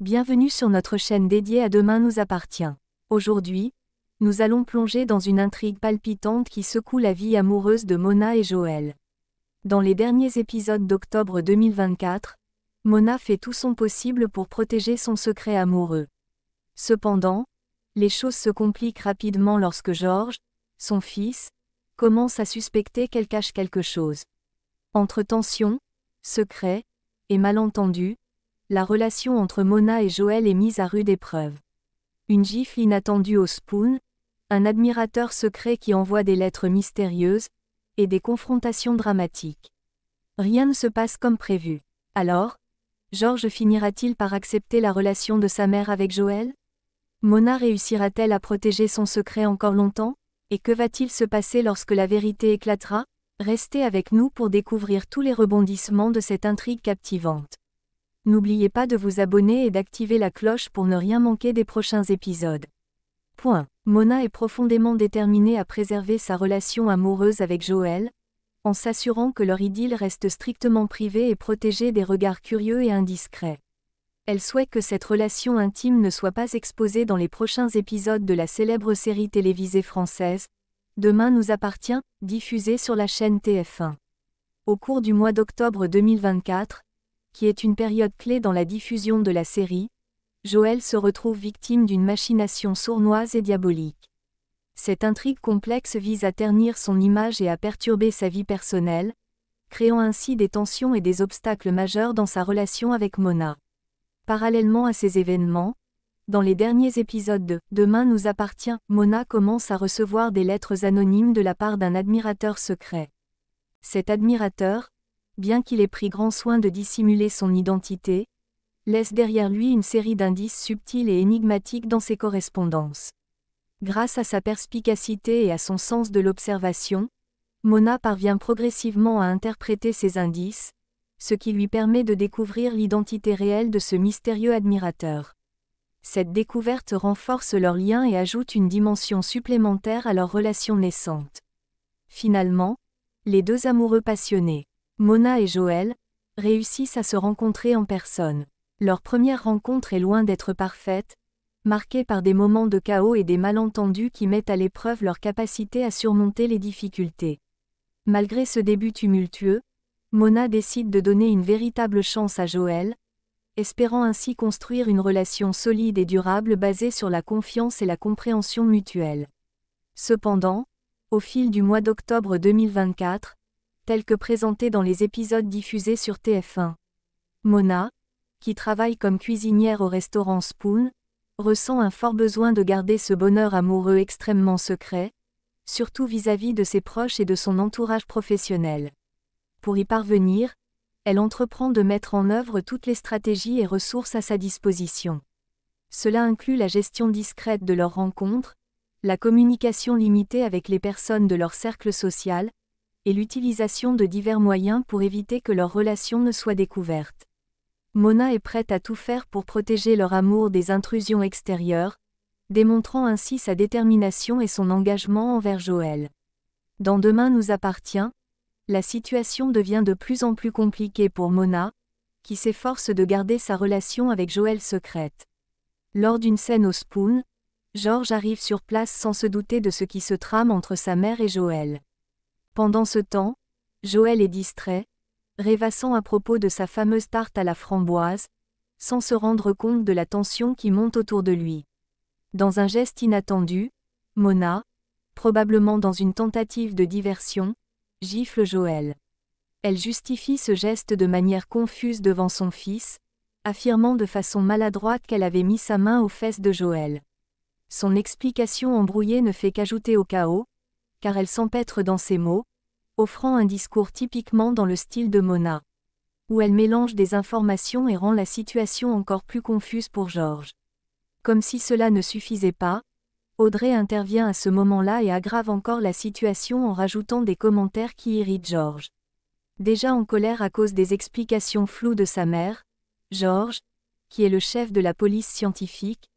Bienvenue sur notre chaîne dédiée à Demain nous appartient. Aujourd'hui, nous allons plonger dans une intrigue palpitante qui secoue la vie amoureuse de Mona et Joël. Dans les derniers épisodes d'octobre 2024, Mona fait tout son possible pour protéger son secret amoureux. Cependant, les choses se compliquent rapidement lorsque Georges, son fils, commence à suspecter qu'elle cache quelque chose. Entre tension, secret et malentendus, la relation entre Mona et Joël est mise à rude épreuve. Une gifle inattendue au spoon, un admirateur secret qui envoie des lettres mystérieuses, et des confrontations dramatiques. Rien ne se passe comme prévu. Alors, Georges finira-t-il par accepter la relation de sa mère avec Joël Mona réussira-t-elle à protéger son secret encore longtemps Et que va-t-il se passer lorsque la vérité éclatera Restez avec nous pour découvrir tous les rebondissements de cette intrigue captivante. N'oubliez pas de vous abonner et d'activer la cloche pour ne rien manquer des prochains épisodes. Point. Mona est profondément déterminée à préserver sa relation amoureuse avec Joël, en s'assurant que leur idylle reste strictement privée et protégée des regards curieux et indiscrets. Elle souhaite que cette relation intime ne soit pas exposée dans les prochains épisodes de la célèbre série télévisée française, Demain nous appartient, diffusée sur la chaîne TF1. Au cours du mois d'octobre 2024, qui est une période clé dans la diffusion de la série, Joël se retrouve victime d'une machination sournoise et diabolique. Cette intrigue complexe vise à ternir son image et à perturber sa vie personnelle, créant ainsi des tensions et des obstacles majeurs dans sa relation avec Mona. Parallèlement à ces événements, dans les derniers épisodes de Demain nous appartient, Mona commence à recevoir des lettres anonymes de la part d'un admirateur secret. Cet admirateur, bien qu'il ait pris grand soin de dissimuler son identité, laisse derrière lui une série d'indices subtils et énigmatiques dans ses correspondances. Grâce à sa perspicacité et à son sens de l'observation, Mona parvient progressivement à interpréter ces indices, ce qui lui permet de découvrir l'identité réelle de ce mystérieux admirateur. Cette découverte renforce leur lien et ajoute une dimension supplémentaire à leur relation naissante. Finalement, les deux amoureux passionnés Mona et Joël réussissent à se rencontrer en personne. Leur première rencontre est loin d'être parfaite, marquée par des moments de chaos et des malentendus qui mettent à l'épreuve leur capacité à surmonter les difficultés. Malgré ce début tumultueux, Mona décide de donner une véritable chance à Joël, espérant ainsi construire une relation solide et durable basée sur la confiance et la compréhension mutuelle. Cependant, au fil du mois d'octobre 2024, telle que présentée dans les épisodes diffusés sur TF1. Mona, qui travaille comme cuisinière au restaurant Spoon, ressent un fort besoin de garder ce bonheur amoureux extrêmement secret, surtout vis-à-vis -vis de ses proches et de son entourage professionnel. Pour y parvenir, elle entreprend de mettre en œuvre toutes les stratégies et ressources à sa disposition. Cela inclut la gestion discrète de leurs rencontres, la communication limitée avec les personnes de leur cercle social, et l'utilisation de divers moyens pour éviter que leur relation ne soit découverte. Mona est prête à tout faire pour protéger leur amour des intrusions extérieures, démontrant ainsi sa détermination et son engagement envers Joël. Dans Demain nous appartient, la situation devient de plus en plus compliquée pour Mona, qui s'efforce de garder sa relation avec Joël secrète. Lors d'une scène au Spoon, George arrive sur place sans se douter de ce qui se trame entre sa mère et Joël. Pendant ce temps, Joël est distrait, rêvassant à propos de sa fameuse tarte à la framboise, sans se rendre compte de la tension qui monte autour de lui. Dans un geste inattendu, Mona, probablement dans une tentative de diversion, gifle Joël. Elle justifie ce geste de manière confuse devant son fils, affirmant de façon maladroite qu'elle avait mis sa main aux fesses de Joël. Son explication embrouillée ne fait qu'ajouter au chaos, car elle s'empêtre dans ses mots, offrant un discours typiquement dans le style de Mona, où elle mélange des informations et rend la situation encore plus confuse pour Georges. Comme si cela ne suffisait pas, Audrey intervient à ce moment-là et aggrave encore la situation en rajoutant des commentaires qui irritent Georges. Déjà en colère à cause des explications floues de sa mère, Georges, qui est le chef de la police scientifique,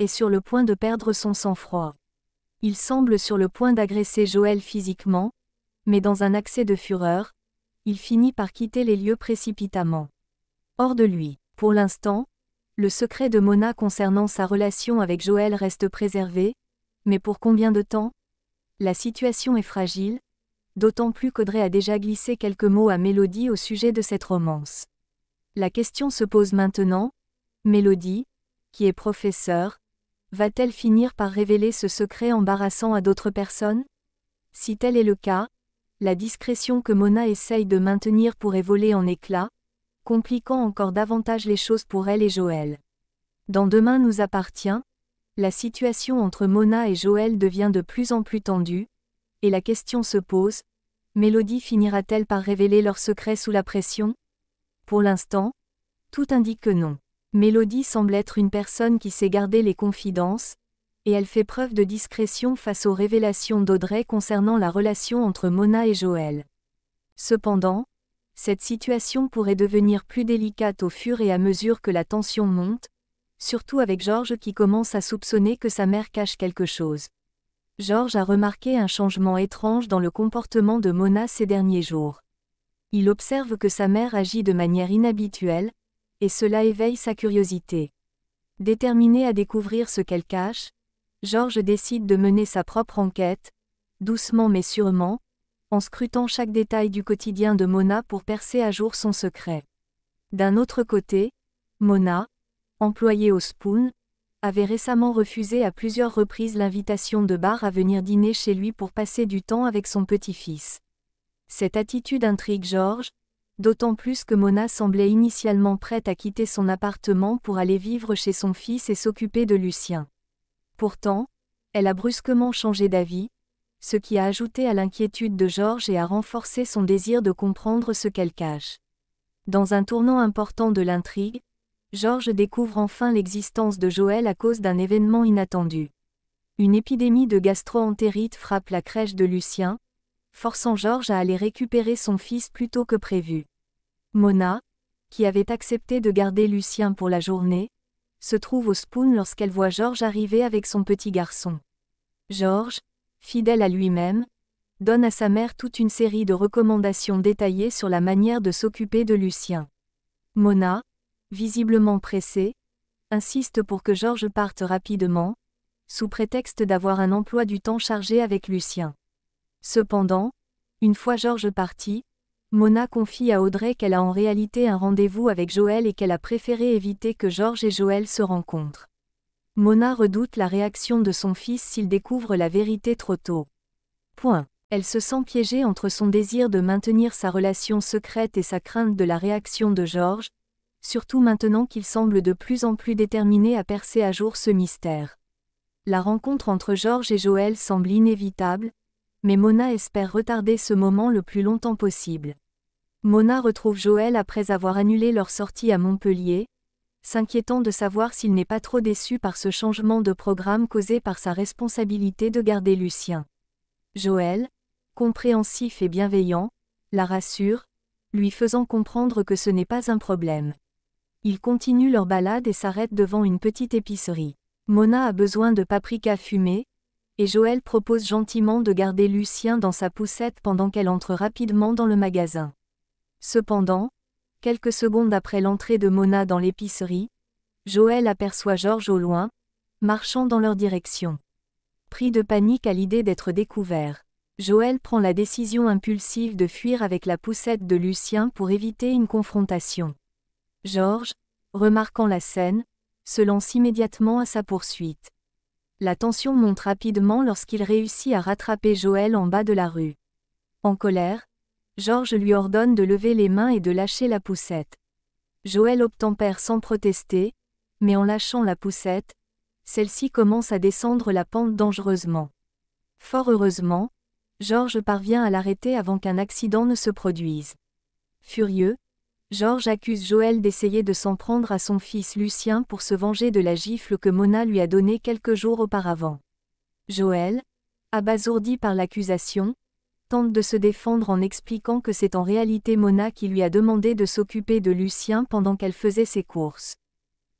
est sur le point de perdre son sang-froid. Il semble sur le point d'agresser Joël physiquement, mais dans un accès de fureur, il finit par quitter les lieux précipitamment. Hors de lui, pour l'instant, le secret de Mona concernant sa relation avec Joël reste préservé, mais pour combien de temps La situation est fragile, d'autant plus qu'Audrey a déjà glissé quelques mots à Mélodie au sujet de cette romance. La question se pose maintenant, Mélodie, qui est professeure, va-t-elle finir par révéler ce secret embarrassant à d'autres personnes Si tel est le cas, la discrétion que Mona essaye de maintenir pourrait voler en éclats, compliquant encore davantage les choses pour elle et Joël. Dans Demain nous appartient, la situation entre Mona et Joël devient de plus en plus tendue, et la question se pose, Mélodie finira-t-elle par révéler leur secret sous la pression Pour l'instant, tout indique que non. Mélodie semble être une personne qui sait garder les confidences, et elle fait preuve de discrétion face aux révélations d'Audrey concernant la relation entre Mona et Joël. Cependant, cette situation pourrait devenir plus délicate au fur et à mesure que la tension monte, surtout avec Georges qui commence à soupçonner que sa mère cache quelque chose. Georges a remarqué un changement étrange dans le comportement de Mona ces derniers jours. Il observe que sa mère agit de manière inhabituelle, et cela éveille sa curiosité. Déterminé à découvrir ce qu'elle cache, Georges décide de mener sa propre enquête, doucement mais sûrement, en scrutant chaque détail du quotidien de Mona pour percer à jour son secret. D'un autre côté, Mona, employée au Spoon, avait récemment refusé à plusieurs reprises l'invitation de Barr à venir dîner chez lui pour passer du temps avec son petit-fils. Cette attitude intrigue Georges, d'autant plus que Mona semblait initialement prête à quitter son appartement pour aller vivre chez son fils et s'occuper de Lucien. Pourtant, elle a brusquement changé d'avis, ce qui a ajouté à l'inquiétude de Georges et a renforcé son désir de comprendre ce qu'elle cache. Dans un tournant important de l'intrigue, Georges découvre enfin l'existence de Joël à cause d'un événement inattendu. Une épidémie de gastro-entérite frappe la crèche de Lucien, forçant Georges à aller récupérer son fils plus tôt que prévu. Mona, qui avait accepté de garder Lucien pour la journée, se trouve au spoon lorsqu'elle voit Georges arriver avec son petit garçon. Georges, fidèle à lui-même, donne à sa mère toute une série de recommandations détaillées sur la manière de s'occuper de Lucien. Mona, visiblement pressée, insiste pour que Georges parte rapidement, sous prétexte d'avoir un emploi du temps chargé avec Lucien. Cependant, une fois Georges parti, Mona confie à Audrey qu'elle a en réalité un rendez-vous avec Joël et qu'elle a préféré éviter que Georges et Joël se rencontrent. Mona redoute la réaction de son fils s'il découvre la vérité trop tôt. Point. Elle se sent piégée entre son désir de maintenir sa relation secrète et sa crainte de la réaction de Georges, surtout maintenant qu'il semble de plus en plus déterminé à percer à jour ce mystère. La rencontre entre Georges et Joël semble inévitable, mais Mona espère retarder ce moment le plus longtemps possible. Mona retrouve Joël après avoir annulé leur sortie à Montpellier, s'inquiétant de savoir s'il n'est pas trop déçu par ce changement de programme causé par sa responsabilité de garder Lucien. Joël, compréhensif et bienveillant, la rassure, lui faisant comprendre que ce n'est pas un problème. Ils continuent leur balade et s'arrêtent devant une petite épicerie. Mona a besoin de paprika fumée, et Joël propose gentiment de garder Lucien dans sa poussette pendant qu'elle entre rapidement dans le magasin. Cependant, quelques secondes après l'entrée de Mona dans l'épicerie, Joël aperçoit Georges au loin, marchant dans leur direction. Pris de panique à l'idée d'être découvert, Joël prend la décision impulsive de fuir avec la poussette de Lucien pour éviter une confrontation. Georges, remarquant la scène, se lance immédiatement à sa poursuite. La tension monte rapidement lorsqu'il réussit à rattraper Joël en bas de la rue. En colère, Georges lui ordonne de lever les mains et de lâcher la poussette. Joël obtempère sans protester, mais en lâchant la poussette, celle-ci commence à descendre la pente dangereusement. Fort heureusement, Georges parvient à l'arrêter avant qu'un accident ne se produise. Furieux, Georges accuse Joël d'essayer de s'en prendre à son fils Lucien pour se venger de la gifle que Mona lui a donnée quelques jours auparavant. Joël, abasourdi par l'accusation, tente de se défendre en expliquant que c'est en réalité Mona qui lui a demandé de s'occuper de Lucien pendant qu'elle faisait ses courses.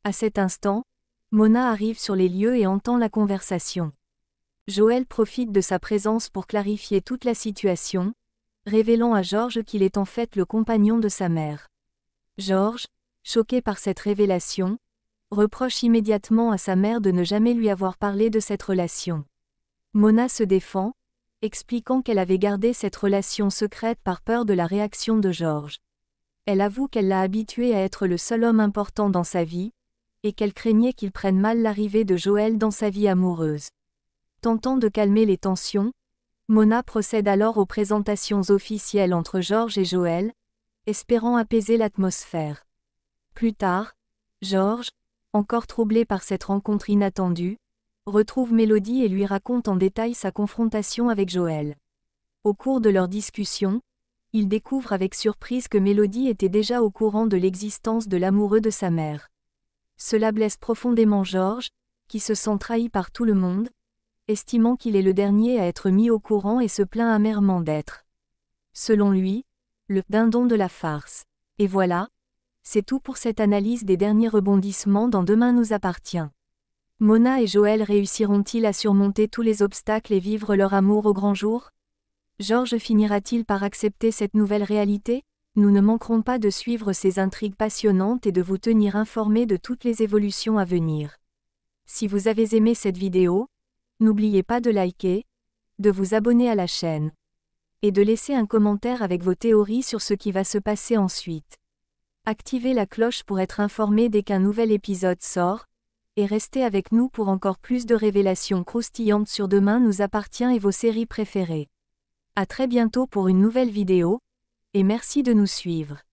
À cet instant, Mona arrive sur les lieux et entend la conversation. Joël profite de sa présence pour clarifier toute la situation, révélant à Georges qu'il est en fait le compagnon de sa mère. Georges, choqué par cette révélation, reproche immédiatement à sa mère de ne jamais lui avoir parlé de cette relation. Mona se défend, expliquant qu'elle avait gardé cette relation secrète par peur de la réaction de Georges. Elle avoue qu'elle l'a habitué à être le seul homme important dans sa vie, et qu'elle craignait qu'il prenne mal l'arrivée de Joël dans sa vie amoureuse. Tentant de calmer les tensions, Mona procède alors aux présentations officielles entre Georges et Joël, espérant apaiser l'atmosphère. Plus tard, Georges, encore troublé par cette rencontre inattendue, retrouve Mélodie et lui raconte en détail sa confrontation avec Joël. Au cours de leur discussion, il découvre avec surprise que Mélodie était déjà au courant de l'existence de l'amoureux de sa mère. Cela blesse profondément Georges, qui se sent trahi par tout le monde, estimant qu'il est le dernier à être mis au courant et se plaint amèrement d'être. Selon lui, le dindon de la farce. Et voilà, c'est tout pour cette analyse des derniers rebondissements dans Demain nous appartient. Mona et Joël réussiront-ils à surmonter tous les obstacles et vivre leur amour au grand jour Georges finira-t-il par accepter cette nouvelle réalité Nous ne manquerons pas de suivre ces intrigues passionnantes et de vous tenir informés de toutes les évolutions à venir. Si vous avez aimé cette vidéo, n'oubliez pas de liker, de vous abonner à la chaîne et de laisser un commentaire avec vos théories sur ce qui va se passer ensuite. Activez la cloche pour être informé dès qu'un nouvel épisode sort, et restez avec nous pour encore plus de révélations croustillantes sur Demain nous appartient et vos séries préférées. À très bientôt pour une nouvelle vidéo, et merci de nous suivre.